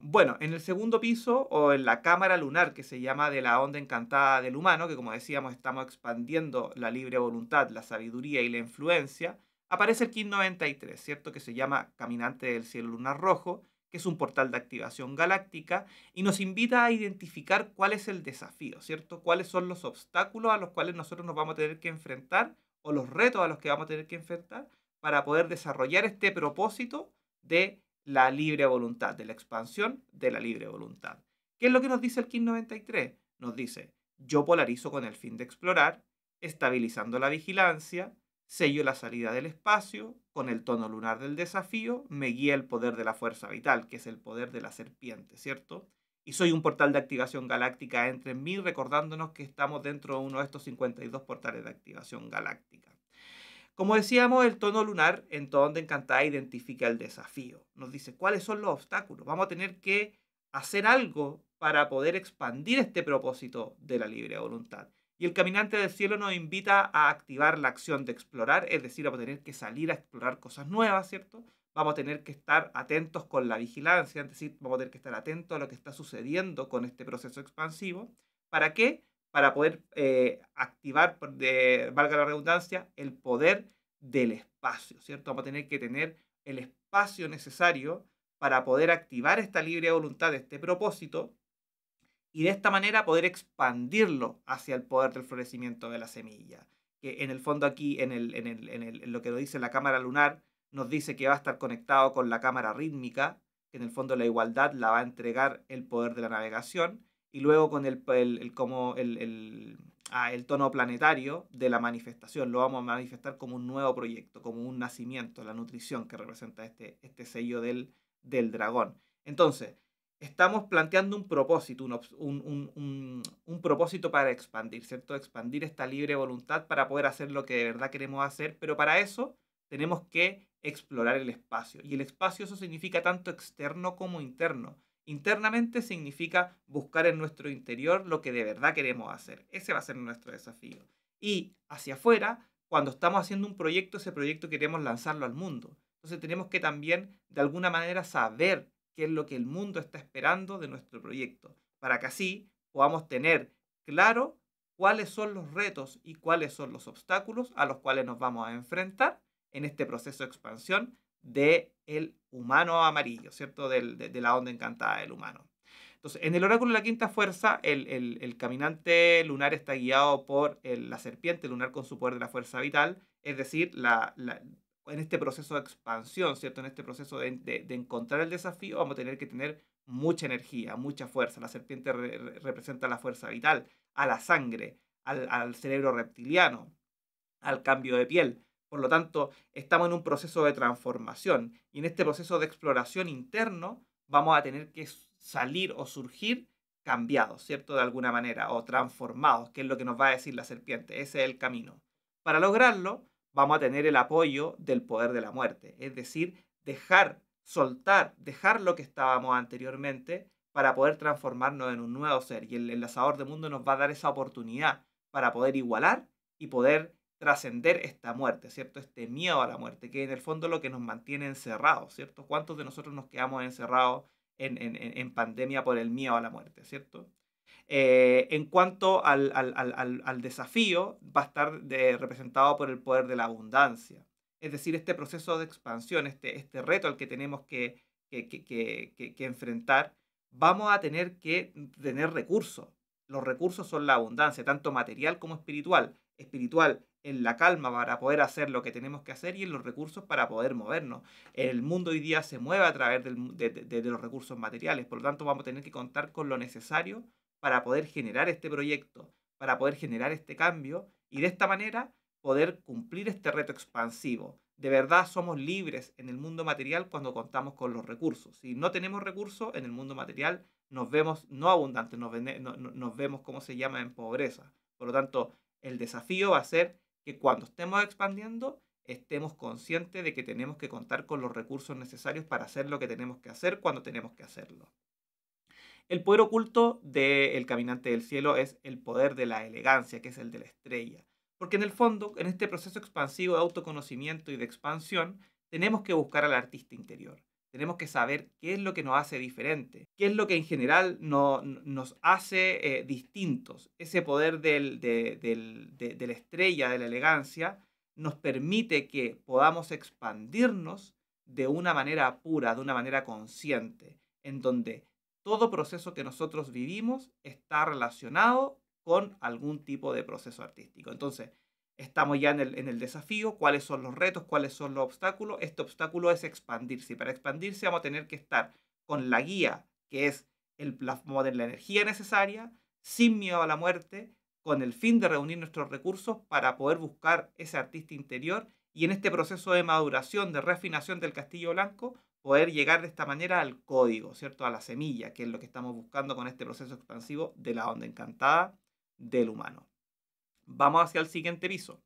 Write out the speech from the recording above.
Bueno, en el segundo piso o en la cámara lunar que se llama de la onda encantada del humano, que como decíamos estamos expandiendo la libre voluntad, la sabiduría y la influencia, aparece el KIN 93, ¿cierto? Que se llama Caminante del Cielo Lunar Rojo, que es un portal de activación galáctica y nos invita a identificar cuál es el desafío, ¿cierto? Cuáles son los obstáculos a los cuales nosotros nos vamos a tener que enfrentar o los retos a los que vamos a tener que enfrentar para poder desarrollar este propósito de la libre voluntad, de la expansión de la libre voluntad. ¿Qué es lo que nos dice el KIN 93? Nos dice, yo polarizo con el fin de explorar, estabilizando la vigilancia, sello la salida del espacio, con el tono lunar del desafío, me guía el poder de la fuerza vital, que es el poder de la serpiente, ¿cierto? Y soy un portal de activación galáctica entre mil, mí, recordándonos que estamos dentro de uno de estos 52 portales de activación galáctica. Como decíamos, el tono lunar en todo donde encantada identifica el desafío. Nos dice cuáles son los obstáculos. Vamos a tener que hacer algo para poder expandir este propósito de la libre voluntad. Y el caminante del cielo nos invita a activar la acción de explorar, es decir, vamos a tener que salir a explorar cosas nuevas, ¿cierto? Vamos a tener que estar atentos con la vigilancia, es decir, vamos a tener que estar atentos a lo que está sucediendo con este proceso expansivo. ¿Para qué? para poder eh, activar, de, valga la redundancia, el poder del espacio, ¿cierto? Vamos a tener que tener el espacio necesario para poder activar esta libre voluntad, este propósito, y de esta manera poder expandirlo hacia el poder del florecimiento de la semilla. Que en el fondo aquí, en, en lo que nos dice la cámara lunar, nos dice que va a estar conectado con la cámara rítmica, que en el fondo la igualdad la va a entregar el poder de la navegación, y luego con ah, el, tono planetario de la manifestación. Lo vamos a manifestar como un nuevo proyecto, como un nacimiento, la nutrición que representa este, este sello del, dragón. Entonces, estamos planteando un propósito, un, propósito para expandir, ¿cierto? Expandir esta libre voluntad para poder hacer lo que de verdad queremos hacer, pero para eso tenemos que explorar el espacio. Y el espacio eso significa tanto externo como interno. Internamente significa buscar en nuestro interior lo que de verdad queremos hacer. Ese va a ser nuestro desafío. Y hacia afuera, cuando estamos haciendo un proyecto, ese proyecto queremos lanzarlo al mundo. Entonces tenemos que también, de alguna manera, saber qué es lo que el mundo está esperando de nuestro proyecto, para que así podamos tener claro cuáles son los retos y cuáles son los obstáculos a los cuales nos vamos a enfrentar en este proceso de expansión de el humano amarillo, ¿cierto? de, la onda encantada del humano. Entonces, en el oráculo de la quinta fuerza, el, caminante lunar está guiado por la serpiente lunar con su poder de la fuerza vital, es decir, en este proceso de expansión, ¿cierto? En este proceso de, encontrar el desafío, vamos a tener que tener mucha energía, mucha fuerza. La serpiente representa la fuerza vital, a la sangre, al, al cerebro reptiliano, al cambio de piel. Por lo tanto, estamos en un proceso de transformación y en este proceso de exploración interno vamos a tener que salir o surgir cambiados, ¿cierto? De alguna manera, o transformados, que es lo que nos va a decir la serpiente. Ese es el camino. Para lograrlo, vamos a tener el apoyo del poder de la muerte, es decir, dejar, soltar, dejar lo que estábamos anteriormente para poder transformarnos en un nuevo ser. Y el enlazador de mundo nos va a dar esa oportunidad para poder igualar y poder trascender esta muerte, ¿cierto? Este miedo a la muerte, que en el fondo es lo que nos mantiene encerrados, ¿cierto? ¿Cuántos de nosotros nos quedamos encerrados en, pandemia por el miedo a la muerte, ¿cierto? Eh, en cuanto al, desafío, va a estar representado por el poder de la abundancia. Es decir, este proceso de expansión, este, este reto al que tenemos que, que enfrentar, vamos a tener que tener recursos. Los recursos son la abundancia, tanto material como espiritual. Espiritual en la calma para poder hacer lo que tenemos que hacer y en los recursos para poder movernos. El mundo hoy día se mueve a través de, los recursos materiales, por lo tanto vamos a tener que contar con lo necesario para poder generar este proyecto, para poder generar este cambio y de esta manera poder cumplir este reto expansivo. De verdad somos libres en el mundo material cuando contamos con los recursos. Si no tenemos recursos en el mundo material, nos vemos no abundantes, nos, nos vemos, como se llama?, en pobreza. Por lo tanto, el desafío va a ser que cuando estemos expandiendo estemos conscientes de que tenemos que contar con los recursos necesarios para hacer lo que tenemos que hacer cuando tenemos que hacerlo. El poder oculto del caminante del cielo es el poder de la elegancia, que es el de la estrella. Porque en el fondo, en este proceso expansivo de autoconocimiento y de expansión, tenemos que buscar al artista interior. Tenemos que saber qué es lo que nos hace diferente, qué es lo que en general no, nos hace eh, distintos. Ese poder del, de, de la estrella, de la elegancia, nos permite que podamos expandirnos de una manera pura, de una manera consciente, en donde todo proceso que nosotros vivimos está relacionado con algún tipo de proceso artístico. Entonces, Estamos ya en el, desafío, cuáles son los retos, cuáles son los obstáculos. Este obstáculo es expandirse. Y para expandirse vamos a tener que estar con la guía, que es el plasmo de la energía necesaria, sin miedo a la muerte, con el fin de reunir nuestros recursos para poder buscar ese artista interior y en este proceso de maduración, de refinación del castillo blanco, poder llegar de esta manera al código, ¿cierto? A la semilla, que es lo que estamos buscando con este proceso expansivo de la onda encantada del humano vamos hacia el siguiente piso.